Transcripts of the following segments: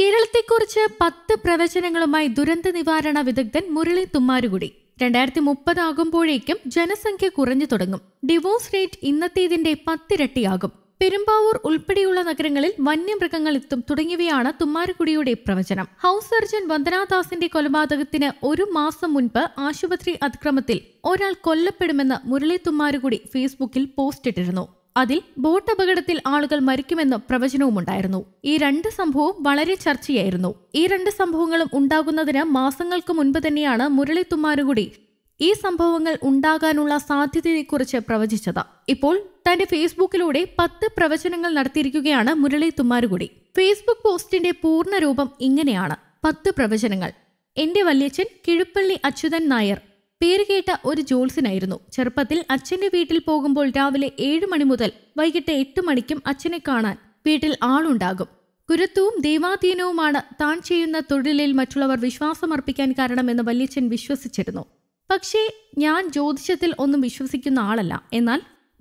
കേരളത്തെക്കുറിച്ച് പത്ത് പ്രവചനങ്ങളുമായി ദുരന്ത നിവാരണ വിദഗ്ധൻ മുരളി തുമ്മാരുകുടി രണ്ടായിരത്തി മുപ്പത് ആകുമ്പോഴേക്കും ജനസംഖ്യ കുറഞ്ഞു തുടങ്ങും ഡിവോഴ്സ് റേറ്റ് ഇന്നത്തേതിന്റെ പത്തിരട്ടിയാകും പെരുമ്പാവൂർ ഉൾപ്പെടെയുള്ള നഗരങ്ങളിൽ വന്യമൃഗങ്ങൾ എത്തും തുടങ്ങിയവയാണ് തുമ്മാരുകുടിയുടെ പ്രവചനം ഹൗസ് സർജൻ വന്ദനാദാസിന്റെ കൊലപാതകത്തിന് ഒരു മാസം മുൻപ് ആശുപത്രി അതിക്രമത്തിൽ ഒരാൾ കൊല്ലപ്പെടുമെന്ന് മുരളി തുമ്മാരുകുടി ഫേസ്ബുക്കിൽ പോസ്റ്റ് അതിൽ ബോട്ട് അപകടത്തിൽ ആളുകൾ മരിക്കുമെന്ന ഉണ്ടായിരുന്നു ഈ രണ്ട് സംഭവവും വളരെ ചർച്ചയായിരുന്നു ഈ രണ്ട് സംഭവങ്ങളും ഉണ്ടാകുന്നതിന് മാസങ്ങൾക്ക് മുൻപ് തന്നെയാണ് മുരളി തുമ്മാരുകൂടി ഈ സംഭവങ്ങൾ ഉണ്ടാകാനുള്ള സാധ്യതയെക്കുറിച്ച് പ്രവചിച്ചത് ഇപ്പോൾ തന്റെ ഫേസ്ബുക്കിലൂടെ പത്ത് പ്രവചനങ്ങൾ നടത്തിയിരിക്കുകയാണ് മുരളി തുമ്മാരുകൂടി ഫേസ്ബുക്ക് പോസ്റ്റിന്റെ പൂർണ്ണ രൂപം ഇങ്ങനെയാണ് പത്ത് പ്രവചനങ്ങൾ എന്റെ വല്യച്ഛൻ കിഴുപ്പള്ളി അച്യുതൻ നായർ പേരുകേട്ട ഒരു ജോൽസിനായിരുന്നു ചെറുപ്പത്തിൽ അച്ഛന്റെ വീട്ടിൽ പോകുമ്പോൾ രാവിലെ ഏഴ് മണി മുതൽ വൈകിട്ട് എട്ട് മണിക്കും അച്ഛനെ കാണാൻ വീട്ടിൽ ആളുണ്ടാകും ഗുരുത്വവും ദൈവാധീനവുമാണ് താൻ ചെയ്യുന്ന തൊഴിലിൽ മറ്റുള്ളവർ വിശ്വാസമർപ്പിക്കാൻ കാരണമെന്ന് വല്യച്ഛൻ വിശ്വസിച്ചിരുന്നു പക്ഷേ ഞാൻ ജ്യോതിഷത്തിൽ ഒന്നും വിശ്വസിക്കുന്ന ആളല്ല എന്നാൽ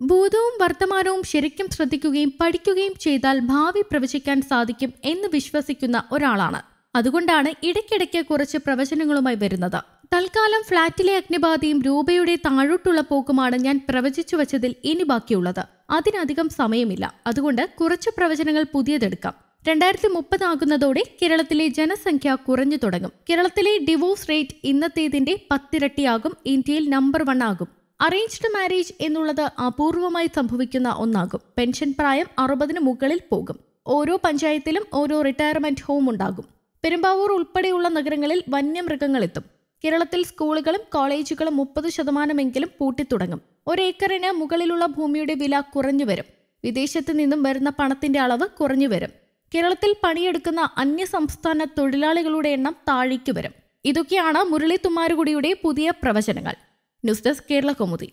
ഭൂതവും വർത്തമാനവും ശരിക്കും ശ്രദ്ധിക്കുകയും പഠിക്കുകയും ചെയ്താൽ ഭാവി പ്രവചിക്കാൻ സാധിക്കും എന്ന് വിശ്വസിക്കുന്ന ഒരാളാണ് അതുകൊണ്ടാണ് ഇടയ്ക്കിടയ്ക്ക് കുറച്ച് പ്രവചനങ്ങളുമായി വരുന്നത് തൽക്കാലം ഫ്ളാറ്റിലെ അഗ്നിബാധയും രൂപയുടെ താഴോട്ടുള്ള പോക്കുമാണ് ഞാൻ പ്രവചിച്ചു വച്ചതിൽ ഇനി ബാക്കിയുള്ളത് അതിനധികം സമയമില്ല അതുകൊണ്ട് കുറച്ച് പ്രവചനങ്ങൾ പുതിയതെടുക്കാം രണ്ടായിരത്തി മുപ്പതാകുന്നതോടെ കേരളത്തിലെ ജനസംഖ്യ കുറഞ്ഞു തുടങ്ങും കേരളത്തിലെ ഡിവോഴ്സ് റേറ്റ് ഇന്നത്തേതിന്റെ പത്തിരട്ടിയാകും ഇന്ത്യയിൽ നമ്പർ വൺ ആകും അറേഞ്ച്ഡ് മാരേജ് എന്നുള്ളത് അപൂർവമായി സംഭവിക്കുന്ന ഒന്നാകും പെൻഷൻ പ്രായം അറുപതിന് മുകളിൽ പോകും ഓരോ പഞ്ചായത്തിലും ഓരോ റിട്ടയർമെന്റ് ഹോം ഉണ്ടാകും പെരുമ്പാവൂർ ഉൾപ്പെടെയുള്ള നഗരങ്ങളിൽ വന്യമൃഗങ്ങളെത്തും കേരളത്തിൽ സ്കൂളുകളും കോളേജുകളും മുപ്പത് ശതമാനമെങ്കിലും പൂട്ടിത്തുടങ്ങും ഒരേക്കറിന് മുകളിലുള്ള ഭൂമിയുടെ വില കുറഞ്ഞു വരും വിദേശത്ത് നിന്നും വരുന്ന പണത്തിന്റെ അളവ് കുറഞ്ഞു വരും കേരളത്തിൽ പണിയെടുക്കുന്ന അന്യസംസ്ഥാന തൊഴിലാളികളുടെ എണ്ണം താഴേക്ക് വരും ഇതൊക്കെയാണ് മുരളി തുമ്മാരുകുടിയുടെ പുതിയ പ്രവചനങ്ങൾ ന്യൂസ് ഡെസ്ക് കേരള കൗമുദി